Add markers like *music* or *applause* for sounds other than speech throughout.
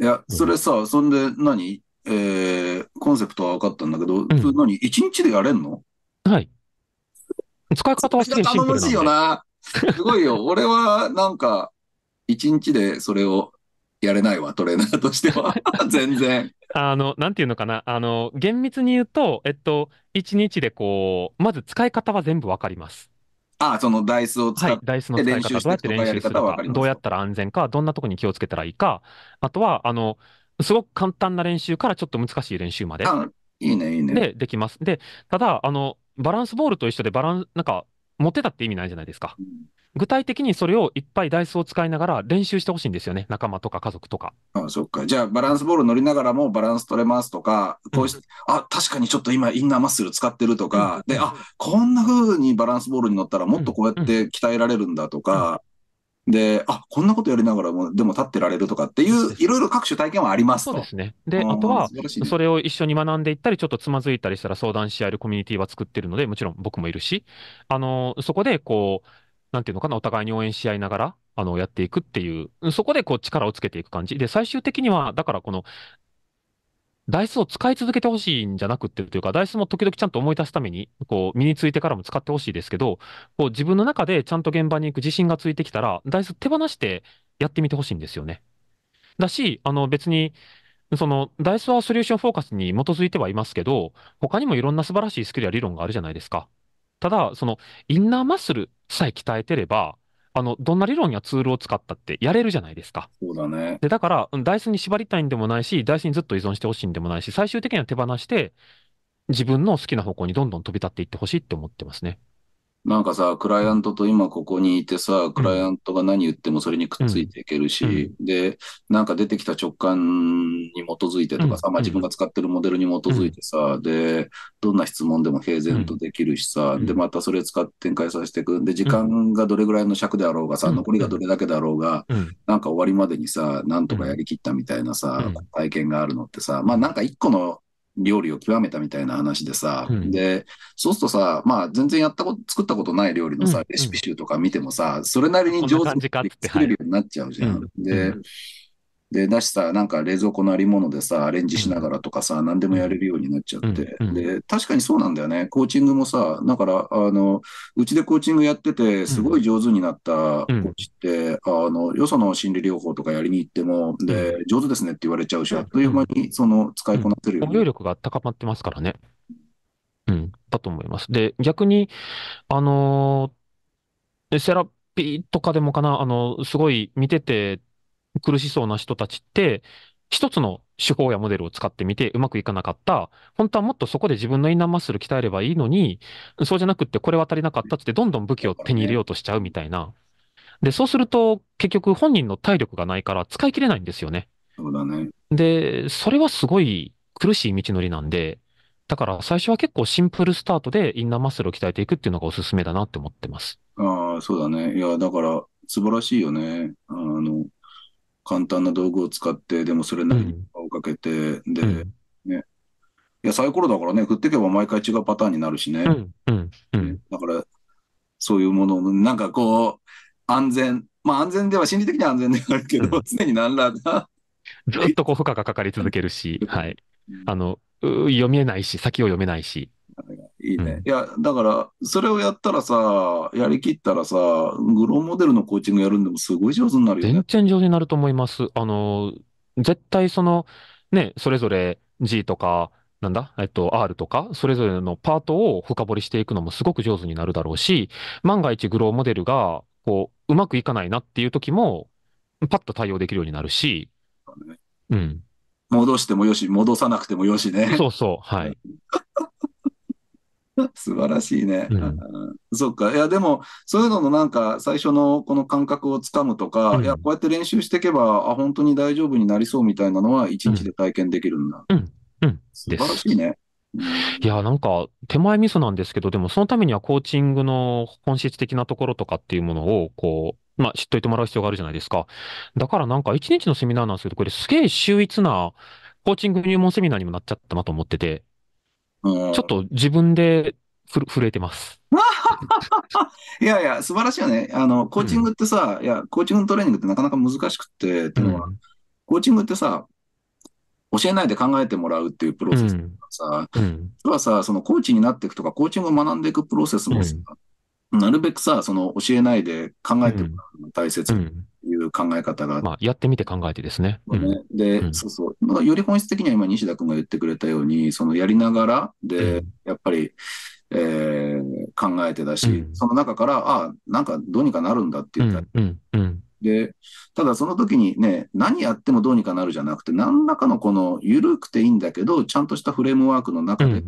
いや、それさ、そんで何、えー、コンセプトは分かったんだけど、うんそれ何一日でやれんのはい。使い方はしてる頼もしいよな。すごいよ。*laughs* 俺はなんか、一日でそれをやれないわ、トレーナーとしては。*laughs* 全然。あの、なんていうのかな。あの、厳密に言うと、えっと、一日でこう、まず使い方は全部わかります。ああ、そのダイスを使って、はい、の練習しどうやって練習するか、どうやったら安全か、どんなとこに気をつけたらいいか、あとは、あの、すごく簡単な練習からちょっと難しい練習まで。いいね、いいね。で、できます。で、ただ、あの、バランスボールと一緒でバラン、なんか、持ってたって意味ないじゃないですか。うん具体的にそれをいっぱいダイスを使いながら練習してほしいんですよね。仲間とか家族とか。あそっか。じゃあ、バランスボール乗りながらもバランス取れますとか、こうし、うん、あ、確かにちょっと今インナーマッスル使ってるとか、うん、で、あ、こんな風にバランスボールに乗ったらもっとこうやって鍛えられるんだとか、うん、で、あ、こんなことやりながらも、でも立ってられるとかっていう、いろいろ各種体験はありますそうですね。で、あとは、それを一緒に学んでいったり、ちょっとつまずいたりしたら相談し合えるコミュニティは作ってるので、もちろん僕もいるし、あの、そこでこう、なんていうのかな、お互いに応援し合いながら、あの、やっていくっていう、そこでこう力をつけていく感じ。で、最終的には、だからこの、ダイスを使い続けてほしいんじゃなくてというか、ダイスも時々ちゃんと思い出すために、こう、身についてからも使ってほしいですけど、こう、自分の中でちゃんと現場に行く自信がついてきたら、ダイス手放してやってみてほしいんですよね。だし、あの、別に、その、ダイスはソリューションフォーカスに基づいてはいますけど、他にもいろんな素晴らしいスキルや理論があるじゃないですか。ただ、その、インナーマッスルさえ鍛えてれば、あの、どんな理論やツールを使ったってやれるじゃないですか。そうだね。で、だから、ダイスに縛りたいんでもないし、ダイスにずっと依存してほしいんでもないし、最終的には手放して、自分の好きな方向にどんどん飛び立っていってほしいって思ってますね。なんかさ、クライアントと今ここにいてさ、クライアントが何言ってもそれにくっついていけるし、うん、で、なんか出てきた直感に基づいてとかさ、うん、まあ自分が使ってるモデルに基づいてさ、うん、で、どんな質問でも平然とできるしさ、で、またそれ使って展開させていく。で、時間がどれぐらいの尺であろうがさ、残りがどれだけだろうが、なんか終わりまでにさ、なんとかやりきったみたいなさ、体験があるのってさ、まあなんか一個の料理を極めたみたいな話でさ、うん、で、そうするとさ、まあ全然やったこと、作ったことない料理のさ、レシピ集とか見てもさ、それなりに上手に作れるようになっちゃうじゃん。はい、で、で、だしさ、なんか冷蔵庫のありものでさ、アレンジしながらとかさ、何でもやれるようになっちゃって、で、確かにそうなんだよね。コーチングもさ、だから、あの、うちでコーチングやってて、すごい上手になったコーチって、あの、よその心理療法とかやりに行っても、で、上手ですねって言われちゃうし、あっという間にその使いこなせるように。応用力が高まってますからね。うん、だと思います。で、逆に、あのセラピーとかでもかな、あの、すごい見てて、苦しそうな人たちって、一つの手法やモデルを使ってみてうまくいかなかった。本当はもっとそこで自分のインナーマッスル鍛えればいいのに、そうじゃなくってこれは足りなかったってどんどん武器を手に入れようとしちゃうみたいな。で、そうすると結局本人の体力がないから使い切れないんですよね。そうだね。で、それはすごい苦しい道のりなんで、だから最初は結構シンプルスタートでインナーマッスルを鍛えていくっていうのがおすすめだなって思ってます。ああ、そうだね。いや、だから素晴らしいよね。あの、簡単な道具を使って、でもそれなりに負をかけて、うん、で、うん、ね。いや、サイコロだからね、振っていけば毎回違うパターンになるしね。うんねだから、そういうものを、なんかこう、安全、まあ安全では、心理的には安全ではあるけど、常に何らかずっとこう負荷がかかり続けるし、*laughs* はい。あの、読めないし、先を読めないし、いいね。うん、いや、だから、それをやったらさ、やりきったらさ、グローモデルのコーチングやるんでもすごい上手になるよね。全然上手になると思います。あの、絶対その、ね、それぞれ G とか、なんだえっと、R とか、それぞれのパートを深掘りしていくのもすごく上手になるだろうし、万が一グローモデルが、こう、うまくいかないなっていう時も、パッと対応できるようになるし、うん。戻してもよし、戻さなくてもよしね。そうそう、はい。*laughs* *laughs* 素晴らしいね。うん、そっか。いや、でも、そういうののなんか、最初のこの感覚をつかむとか、うん、いや、こうやって練習していけば、あ、本当に大丈夫になりそうみたいなのは、一日で体験できるんだ。うん。うん。素晴らしいね。いや、なんか、手前味噌なんですけど、でもそのためにはコーチングの本質的なところとかっていうものを、こう、まあ、知っといてもらう必要があるじゃないですか。だからなんか、一日のセミナーなんですけど、これすげえ秀逸な、コーチング入門セミナーにもなっちゃったなと思ってて、ちょっと自分でふ震えてます。*laughs* いやいや、素晴らしいよね。あの、コーチングってさ、うん、いや、コーチングトレーニングってなかなか難しくて、ってのは、コーチングってさ、教えないで考えてもらうっていうプロセスがさ、うん、はさ、そのコーチになっていくとか、コーチングを学んでいくプロセスもさ、なるべくさ、その教えないで考えてもらうのが大切という考え方があって、まあ、やってみて考えてですね。で、うん、そうそう。まあ、より本質的には今、西田君が言ってくれたように、そのやりながらで、やっぱり、えー、考えてだし、その中から、ああ、なんかどうにかなるんだって言ったで、ただその時にね、何やってもどうにかなるじゃなくて、何らかのこの緩くていいんだけど、ちゃんとしたフレームワークの中で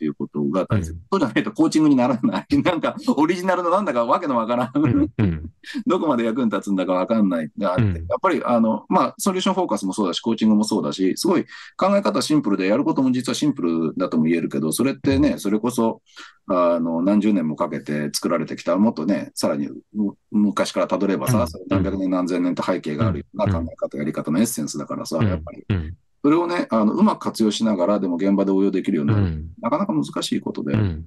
っていうことが大切。うん、そうじゃないとコーチングにならない。*laughs* なんか、オリジナルのなんだかわけのわからん。うん、*laughs* どこまで役に立つんだかわかんないがあって、うん、やっぱり、あの、まあ、ソリューションフォーカスもそうだし、コーチングもそうだし、すごい考え方シンプルで、やることも実はシンプルだとも言えるけど、それってね、それこそ、あの、何十年もかけて作られてきた、もっとね、さらに昔からたどればさ、何百年何千年と背景があるような考え方、やり方のエッセンスだからさ、やっぱり。それをね、あのうまく活用しながら、でも現場で応用できるようになる、うん、なかなか難しいことで、うん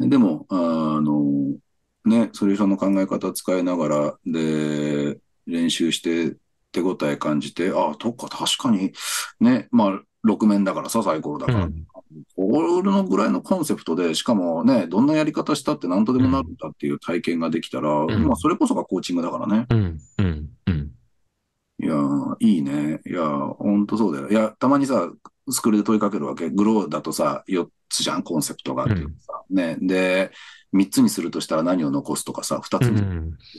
うん、でも、あの、ね、ソリューションの考え方を使いながら、で、練習して手応え感じて、ああ、っか、確かに、ね、まあ、6面だからさ、サイコロだから、うん、このぐらいのコンセプトで、しかもね、どんなやり方したって何とでもなるんだっていう体験ができたら、うん、まあ、それこそがコーチングだからね。うん、うんやいいね。いやほんとそうだよ。いや、たまにさ、スクールで問いかけるわけ。グローだとさ、4つじゃん、コンセプトがってうさ、ん、ね。で、3つにするとしたら何を残すとかさ、2つにど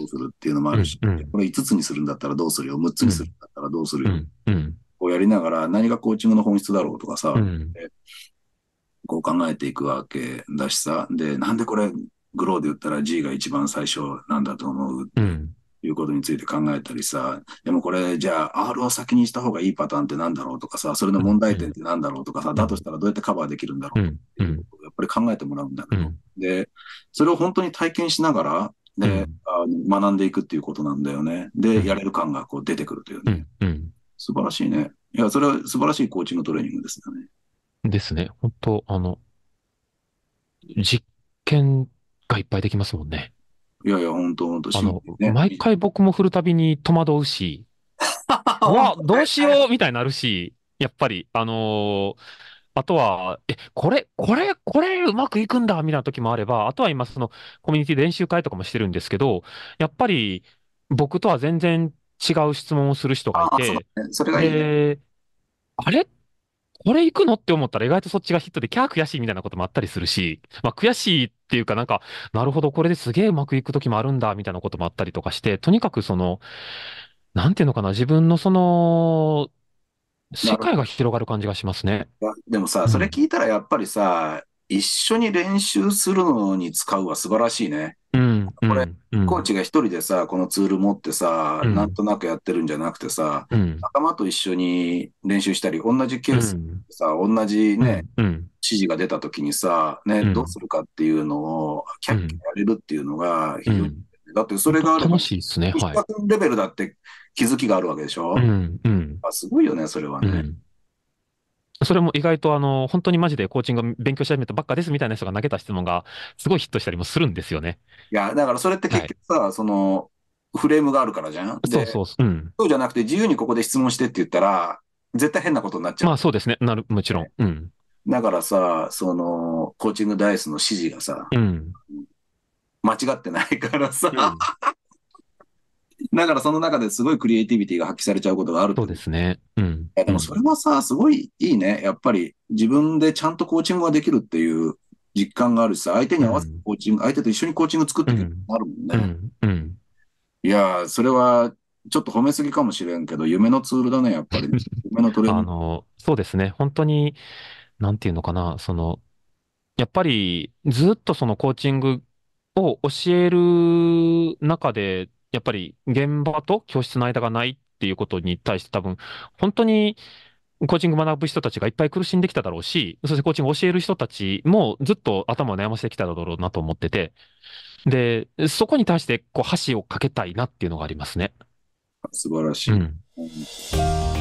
うするっていうのもあるし、うんうん、これ5つにするんだったらどうするよ、6つにするんだったらどうするよ、うんうん、こうやりながら何がコーチングの本質だろうとかさ、うん、こう考えていくわけだしさ、で、なんでこれ、グローで言ったら G が一番最初なんだと思う。うんいうことについて考えたりさ、でもこれ、じゃあ R を先にした方がいいパターンってなんだろうとかさ、それの問題点ってなんだろうとかさ、だとしたらどうやってカバーできるんだろうっていうことをやっぱり考えてもらうんだけど、で、それを本当に体験しながら、で、あの学んでいくっていうことなんだよね。で、やれる感がこう出てくるというね。素晴らしいね。いや、それは素晴らしいコーチングトレーニングですよね。ですね。本当あの、実験がいっぱいできますもんね。いやいや、本当本当、あの、毎回僕も振るたびに戸惑うし、*laughs* わ、どうしようみたいになるし、やっぱり、あのー、あとは、え、これ、これ、これ、うまくいくんだみたいな時もあれば、あとは今、その、コミュニティ練習会とかもしてるんですけど、やっぱり、僕とは全然違う質問をする人がいて、そね、それがいい、ね、あれこれ行くのって思ったら意外とそっちがヒットで、キャー悔しいみたいなこともあったりするし、まあ悔しいっていうかなんか、なるほど、これですげえうまくいく時もあるんだ、みたいなこともあったりとかして、とにかくその、なんていうのかな、自分のその、世界が広がる感じがしますね。でもさ、それ聞いたらやっぱりさ、一緒に練習するのに使うは素晴らしいね。これ、コーチが一人でさ、このツール持ってさ、なんとなくやってるんじゃなくてさ、仲間と一緒に練習したり、同じケースでさ、同じね、指示が出た時にさ、ね、どうするかっていうのを、キャッキャやれるっていうのが、非常に、だってそれがあれば、楽しいですね。はい。レベルだって気づきがあるわけでしょうん。すごいよね、それはね。それも意外とあの、本当にマジでコーチング勉強し始めたばっかですみたいな人が投げた質問が、すごいヒットしたりもするんですよね。いや、だからそれって結局さ、はい、その、フレームがあるからじゃん。そうそうそう。うん、そうじゃなくて、自由にここで質問してって言ったら、絶対変なことになっちゃう。まあそうですね。なる、もちろん。うん。だからさ、その、コーチングダイスの指示がさ、うん、間違ってないからさ、うん、*laughs* だからその中ですごいクリエイティビティが発揮されちゃうことがあるそうですね。うん。でもそれはさ、すごいいいね。やっぱり自分でちゃんとコーチングができるっていう実感があるしさ、相手に合わせてコーチング、相手と一緒にコーチング作っていもあるもんね。うんいやそれはちょっと褒めすぎかもしれんけど、夢のツールだね、やっぱり。*laughs* 夢のトレーニング。あの、そうですね。本当に、なんていうのかな、その、やっぱりずっとそのコーチングを教える中で、やっぱり現場と教室の間がないっていうことに対して多分、本当にコーチング学ぶ人たちがいっぱい苦しんできただろうし、そしてコーチング教える人たちもずっと頭を悩ませてきただろうなと思ってて、で、そこに対してこう箸をかけたいなっていうのがありますね。素晴らしい。うん